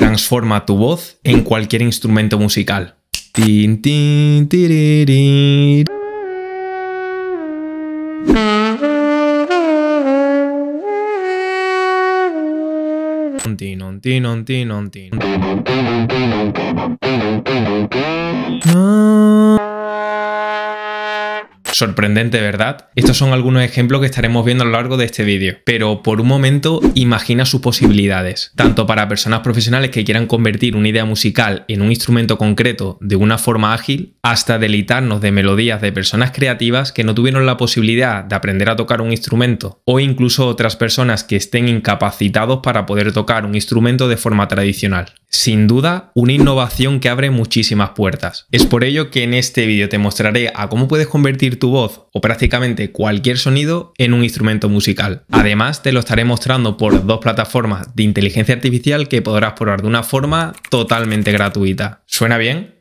transforma tu voz en cualquier instrumento musical. Sorprendente, ¿verdad? Estos son algunos ejemplos que estaremos viendo a lo largo de este vídeo, pero por un momento imagina sus posibilidades, tanto para personas profesionales que quieran convertir una idea musical en un instrumento concreto de una forma ágil, hasta delitarnos de melodías de personas creativas que no tuvieron la posibilidad de aprender a tocar un instrumento, o incluso otras personas que estén incapacitados para poder tocar un instrumento de forma tradicional sin duda una innovación que abre muchísimas puertas. Es por ello que en este vídeo te mostraré a cómo puedes convertir tu voz o prácticamente cualquier sonido en un instrumento musical. Además te lo estaré mostrando por dos plataformas de inteligencia artificial que podrás probar de una forma totalmente gratuita. ¿Suena bien?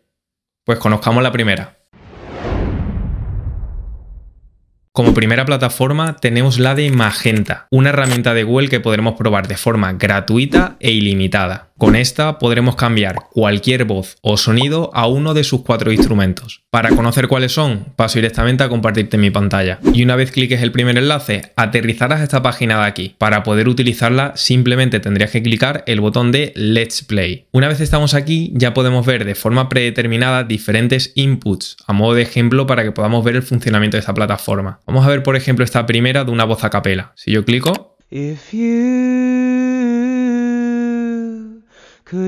Pues conozcamos la primera. Como primera plataforma tenemos la de Magenta, una herramienta de Google que podremos probar de forma gratuita e ilimitada. Con esta podremos cambiar cualquier voz o sonido a uno de sus cuatro instrumentos. Para conocer cuáles son, paso directamente a compartirte mi pantalla. Y una vez cliques el primer enlace, aterrizarás a esta página de aquí. Para poder utilizarla, simplemente tendrías que clicar el botón de Let's Play. Una vez estamos aquí, ya podemos ver de forma predeterminada diferentes inputs, a modo de ejemplo para que podamos ver el funcionamiento de esta plataforma. Vamos a ver, por ejemplo, esta primera de una voz a capela. Si yo clico... Y esta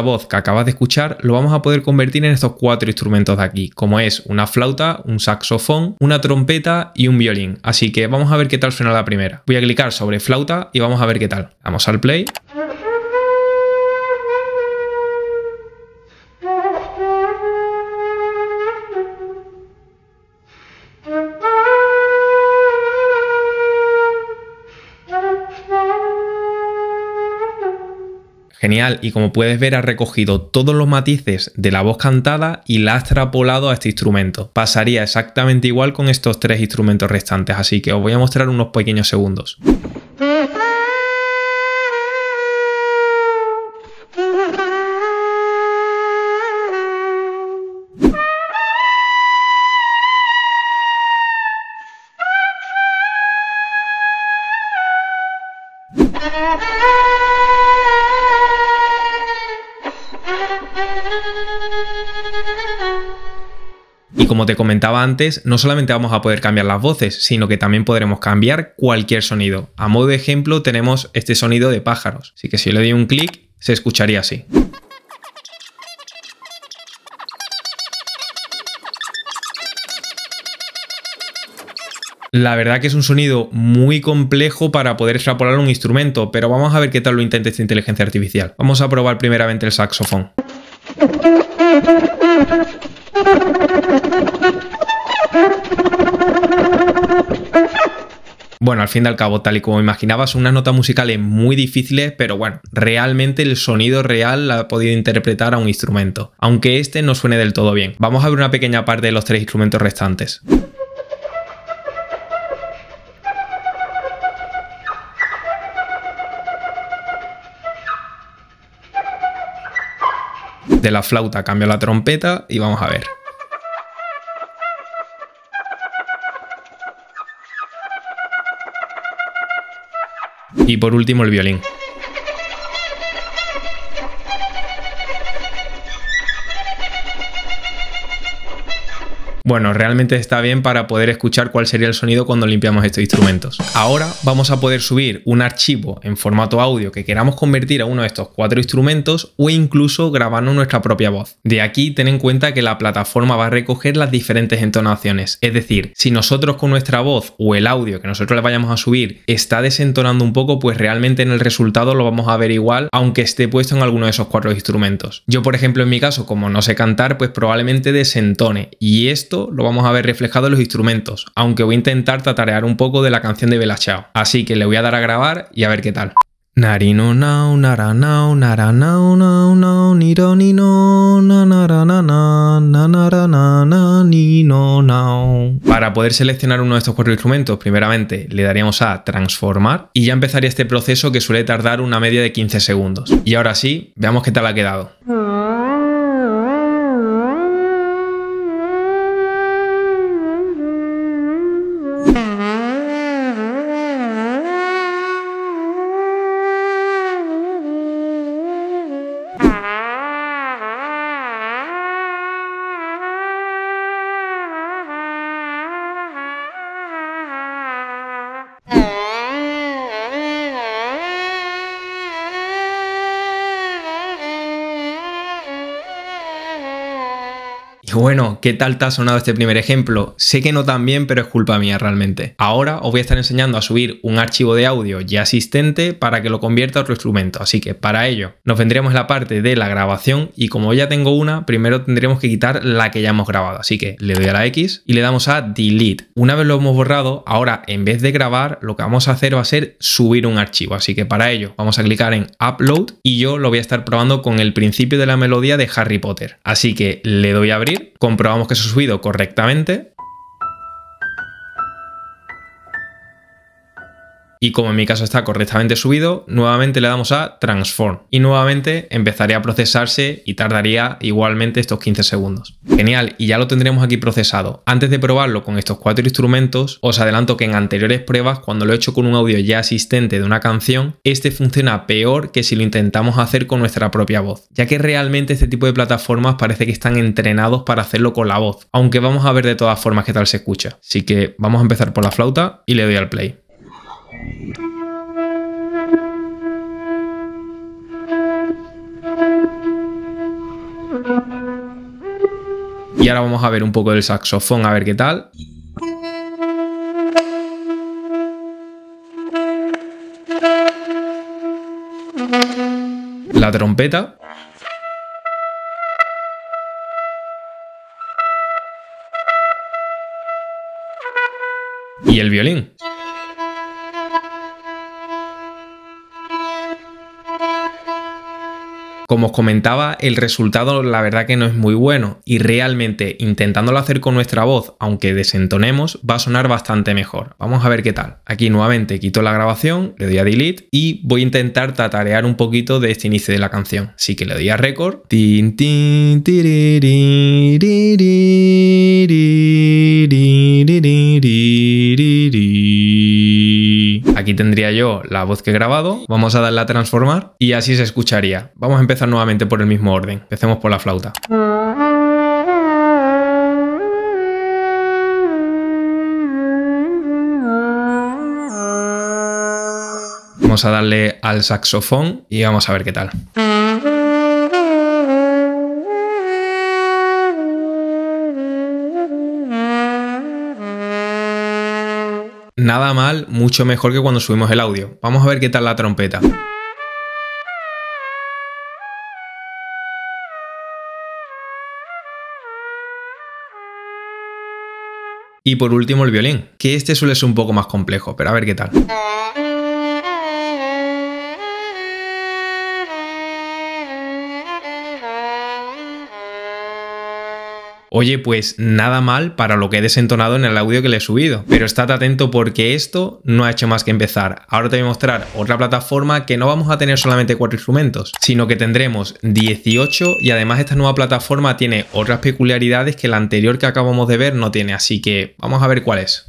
voz que acabas de escuchar lo vamos a poder convertir en estos cuatro instrumentos de aquí, como es una flauta, un saxofón, una trompeta y un violín. Así que vamos a ver qué tal suena la primera. Voy a clicar sobre flauta y vamos a ver qué tal. Vamos al play. Genial, y como puedes ver ha recogido todos los matices de la voz cantada y la ha extrapolado a este instrumento. Pasaría exactamente igual con estos tres instrumentos restantes, así que os voy a mostrar unos pequeños segundos. Como te comentaba antes, no solamente vamos a poder cambiar las voces, sino que también podremos cambiar cualquier sonido. A modo de ejemplo tenemos este sonido de pájaros. Así que si le doy un clic, se escucharía así. La verdad que es un sonido muy complejo para poder extrapolar un instrumento, pero vamos a ver qué tal lo intenta esta inteligencia artificial. Vamos a probar primeramente el saxofón. bueno, al fin y al cabo, tal y como imaginabas, unas notas musicales muy difíciles, pero bueno, realmente el sonido real la ha podido interpretar a un instrumento, aunque este no suene del todo bien. Vamos a ver una pequeña parte de los tres instrumentos restantes. De la flauta cambio la trompeta y vamos a ver. Y por último el violín. Bueno, realmente está bien para poder escuchar cuál sería el sonido cuando limpiamos estos instrumentos. Ahora vamos a poder subir un archivo en formato audio que queramos convertir a uno de estos cuatro instrumentos o incluso grabando nuestra propia voz. De aquí ten en cuenta que la plataforma va a recoger las diferentes entonaciones, es decir, si nosotros con nuestra voz o el audio que nosotros le vayamos a subir está desentonando un poco, pues realmente en el resultado lo vamos a ver igual aunque esté puesto en alguno de esos cuatro instrumentos. Yo por ejemplo en mi caso, como no sé cantar, pues probablemente desentone y esto lo vamos a ver reflejado en los instrumentos, aunque voy a intentar tatarear un poco de la canción de Belachao. Así que le voy a dar a grabar y a ver qué tal. Para poder seleccionar uno de estos cuatro instrumentos, primeramente le daríamos a transformar y ya empezaría este proceso que suele tardar una media de 15 segundos. Y ahora sí, veamos qué tal ha quedado. Ah. Y bueno, ¿qué tal te ha sonado este primer ejemplo? Sé que no tan bien, pero es culpa mía realmente. Ahora os voy a estar enseñando a subir un archivo de audio ya asistente para que lo convierta a otro instrumento. Así que para ello nos vendríamos la parte de la grabación y como ya tengo una, primero tendremos que quitar la que ya hemos grabado. Así que le doy a la X y le damos a Delete. Una vez lo hemos borrado, ahora en vez de grabar, lo que vamos a hacer va a ser subir un archivo. Así que para ello vamos a clicar en Upload y yo lo voy a estar probando con el principio de la melodía de Harry Potter. Así que le doy a abrir comprobamos que se ha subido correctamente y como en mi caso está correctamente subido, nuevamente le damos a Transform y nuevamente empezaría a procesarse y tardaría igualmente estos 15 segundos. Genial, y ya lo tendremos aquí procesado. Antes de probarlo con estos cuatro instrumentos, os adelanto que en anteriores pruebas, cuando lo he hecho con un audio ya existente de una canción, este funciona peor que si lo intentamos hacer con nuestra propia voz, ya que realmente este tipo de plataformas parece que están entrenados para hacerlo con la voz, aunque vamos a ver de todas formas qué tal se escucha. Así que vamos a empezar por la flauta y le doy al play. Y ahora vamos a ver un poco del saxofón, a ver qué tal. La trompeta. Y el violín. Como os comentaba, el resultado la verdad que no es muy bueno y realmente intentándolo hacer con nuestra voz, aunque desentonemos, va a sonar bastante mejor. Vamos a ver qué tal. Aquí nuevamente quito la grabación, le doy a delete y voy a intentar tatarear un poquito de este inicio de la canción. Así que le doy a record. Tin, tendría yo la voz que he grabado. Vamos a darle a transformar y así se escucharía. Vamos a empezar nuevamente por el mismo orden. Empecemos por la flauta. Vamos a darle al saxofón y vamos a ver qué tal. Nada mal, mucho mejor que cuando subimos el audio. Vamos a ver qué tal la trompeta. Y por último el violín, que este suele ser un poco más complejo, pero a ver qué tal. Oye, pues nada mal para lo que he desentonado en el audio que le he subido, pero estate atento porque esto no ha hecho más que empezar. Ahora te voy a mostrar otra plataforma que no vamos a tener solamente cuatro instrumentos, sino que tendremos 18 y además esta nueva plataforma tiene otras peculiaridades que la anterior que acabamos de ver no tiene, así que vamos a ver cuál es.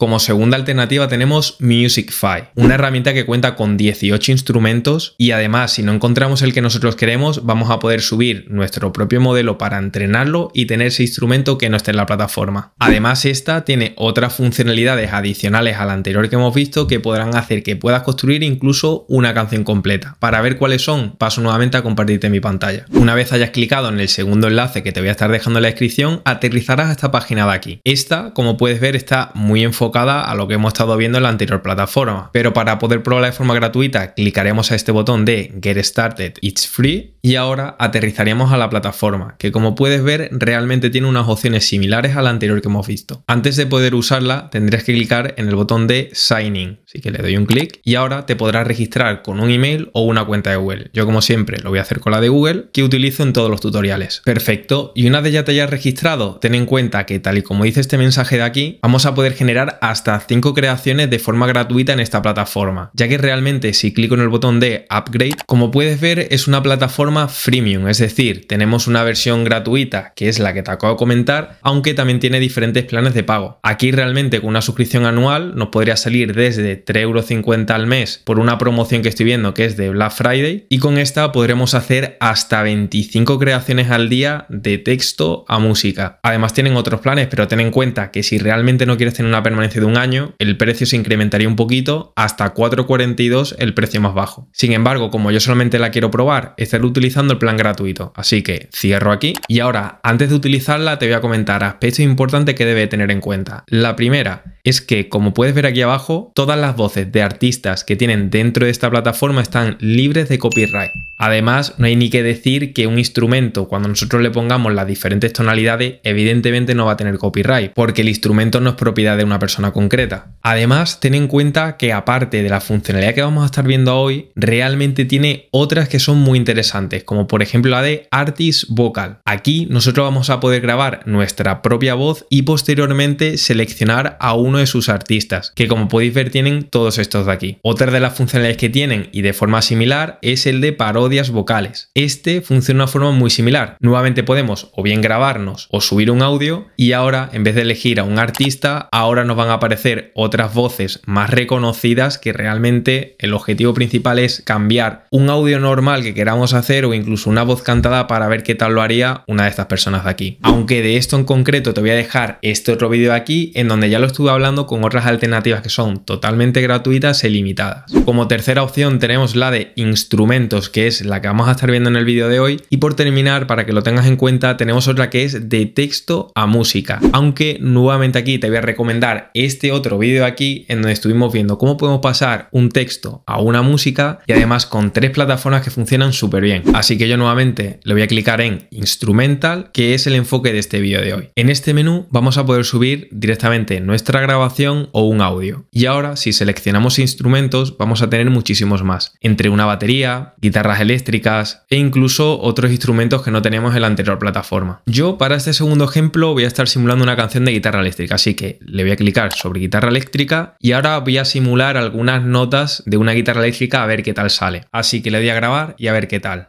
Como segunda alternativa tenemos MusicFi, una herramienta que cuenta con 18 instrumentos y además si no encontramos el que nosotros queremos vamos a poder subir nuestro propio modelo para entrenarlo y tener ese instrumento que no esté en la plataforma. Además esta tiene otras funcionalidades adicionales a la anterior que hemos visto que podrán hacer que puedas construir incluso una canción completa. Para ver cuáles son paso nuevamente a compartirte mi pantalla. Una vez hayas clicado en el segundo enlace que te voy a estar dejando en la descripción aterrizarás a esta página de aquí. Esta como puedes ver está muy enfocada a lo que hemos estado viendo en la anterior plataforma. Pero para poder probarla de forma gratuita, clicaremos a este botón de Get Started, It's Free y ahora aterrizaríamos a la plataforma, que como puedes ver realmente tiene unas opciones similares a la anterior que hemos visto. Antes de poder usarla tendrías que clicar en el botón de Signing así que le doy un clic y ahora te podrás registrar con un email o una cuenta de Google. Yo como siempre lo voy a hacer con la de Google, que utilizo en todos los tutoriales. Perfecto, y una vez ya te hayas registrado, ten en cuenta que tal y como dice este mensaje de aquí, vamos a poder generar hasta 5 creaciones de forma gratuita en esta plataforma, ya que realmente si clico en el botón de Upgrade, como puedes ver es una plataforma freemium, es decir, tenemos una versión gratuita que es la que te acabo de comentar, aunque también tiene diferentes planes de pago. Aquí realmente con una suscripción anual nos podría salir desde 3,50€ al mes por una promoción que estoy viendo que es de Black Friday y con esta podremos hacer hasta 25 creaciones al día de texto a música. Además tienen otros planes, pero ten en cuenta que si realmente no quieres tener una permanencia de un año, el precio se incrementaría un poquito hasta 4,42 el precio más bajo. Sin embargo, como yo solamente la quiero probar, es el utilizando el plan gratuito. Así que cierro aquí. Y ahora, antes de utilizarla, te voy a comentar aspectos importantes que debe tener en cuenta. La primera es que, como puedes ver aquí abajo, todas las voces de artistas que tienen dentro de esta plataforma están libres de copyright. Además, no hay ni que decir que un instrumento, cuando nosotros le pongamos las diferentes tonalidades, evidentemente no va a tener copyright, porque el instrumento no es propiedad de una persona concreta. Además, ten en cuenta que aparte de la funcionalidad que vamos a estar viendo hoy, realmente tiene otras que son muy interesantes como por ejemplo la de Artist Vocal. Aquí nosotros vamos a poder grabar nuestra propia voz y posteriormente seleccionar a uno de sus artistas, que como podéis ver tienen todos estos de aquí. Otra de las funcionalidades que tienen y de forma similar es el de parodias vocales. Este funciona de una forma muy similar. Nuevamente podemos o bien grabarnos o subir un audio y ahora en vez de elegir a un artista, ahora nos van a aparecer otras voces más reconocidas que realmente el objetivo principal es cambiar un audio normal que queramos hacer o incluso una voz cantada para ver qué tal lo haría una de estas personas de aquí. Aunque de esto en concreto te voy a dejar este otro vídeo aquí en donde ya lo estuve hablando con otras alternativas que son totalmente gratuitas y e limitadas. Como tercera opción tenemos la de instrumentos que es la que vamos a estar viendo en el vídeo de hoy y por terminar para que lo tengas en cuenta tenemos otra que es de texto a música. Aunque nuevamente aquí te voy a recomendar este otro vídeo aquí en donde estuvimos viendo cómo podemos pasar un texto a una música y además con tres plataformas que funcionan súper bien. Así que yo nuevamente le voy a clicar en Instrumental, que es el enfoque de este vídeo de hoy. En este menú vamos a poder subir directamente nuestra grabación o un audio. Y ahora, si seleccionamos instrumentos, vamos a tener muchísimos más, entre una batería, guitarras eléctricas e incluso otros instrumentos que no teníamos en la anterior plataforma. Yo para este segundo ejemplo voy a estar simulando una canción de guitarra eléctrica, así que le voy a clicar sobre guitarra eléctrica y ahora voy a simular algunas notas de una guitarra eléctrica a ver qué tal sale. Así que le doy a grabar y a ver qué tal.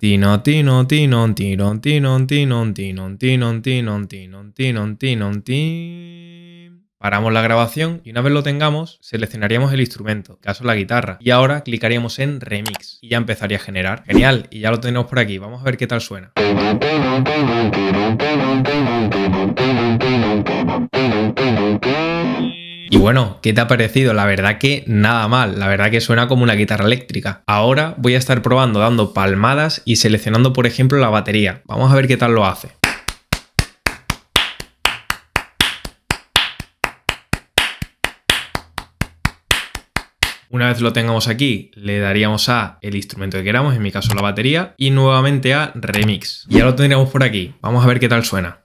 Paramos la grabación y una vez lo tengamos, seleccionaríamos el instrumento, caso la guitarra, y ahora clicaríamos en Remix y ya empezaría a generar. Genial, y ya lo tenemos por aquí, vamos a ver qué tal suena. Y bueno, ¿qué te ha parecido? La verdad que nada mal, la verdad que suena como una guitarra eléctrica. Ahora voy a estar probando dando palmadas y seleccionando por ejemplo la batería. Vamos a ver qué tal lo hace. Una vez lo tengamos aquí, le daríamos a el instrumento que queramos, en mi caso la batería, y nuevamente a remix. ya lo tendríamos por aquí. Vamos a ver qué tal suena.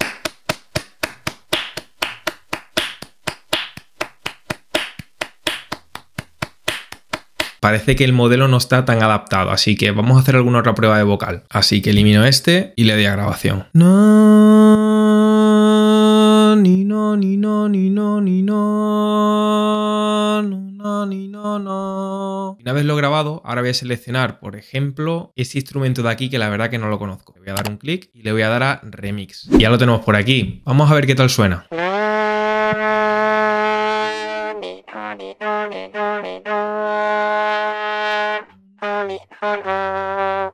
parece que el modelo no está tan adaptado, así que vamos a hacer alguna otra prueba de vocal. Así que elimino este y le doy a grabación. No, ni no, ni no, ni no, ni no, no, no, Una vez lo grabado, ahora voy a seleccionar, por ejemplo, este instrumento de aquí que la verdad que no lo conozco. Le voy a dar un clic y le voy a dar a remix. ya lo tenemos por aquí. Vamos a ver qué tal suena.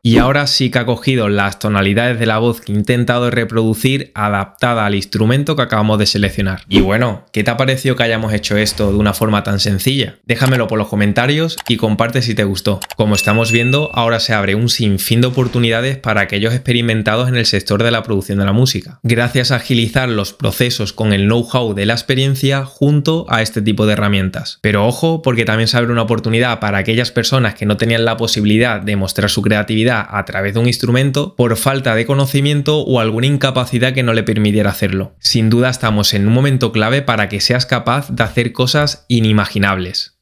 Y ahora sí que ha cogido las tonalidades de la voz que he intentado reproducir adaptada al instrumento que acabamos de seleccionar. Y bueno, ¿qué te ha parecido que hayamos hecho esto de una forma tan sencilla? Déjamelo por los comentarios y comparte si te gustó. Como estamos viendo, ahora se abre un sinfín de oportunidades para aquellos experimentados en el sector de la producción de la música, gracias a agilizar los procesos con el know-how de la experiencia junto a este tipo de herramientas. Pero ojo, porque también se abre una oportunidad para aquellas personas que no tenían la posibilidad de demostrar su creatividad a través de un instrumento por falta de conocimiento o alguna incapacidad que no le permitiera hacerlo. Sin duda estamos en un momento clave para que seas capaz de hacer cosas inimaginables.